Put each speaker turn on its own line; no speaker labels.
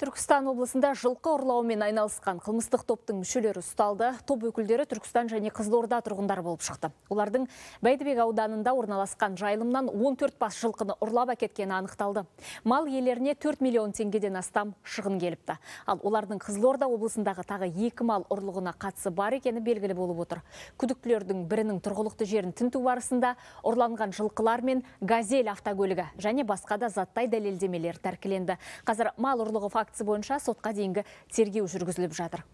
Түркістан облысында жылқы ұрлаумен айналысқан қылмыстық топтың мүшелері ұсталды. Топ өкілдері Түркістан және Қызылорда тұрғындары болып шықты. Олардың Бәйдібек ауданында орналасқан жайылымнан 14 бас жылқыны ұрлап әкеткені анықталды. Мал иелеріне 4 миллион теңгеден астам шығын келіпті. Ал олардың Қызылорда облысындағы тағы екі мал ұрлығына қатысы бар екені белгілі болып отыр. Күдіктілердің бірінің тұрғылықты жерін тінту барысында ұрланған жылқылар мен газель автокөлігі және басқа да заттай дәлелдемелер тәркіленді. Қазір мал ұрлығы факт фактісі бойынша сотқа дейінгі тергеу жүргізіліп жатыр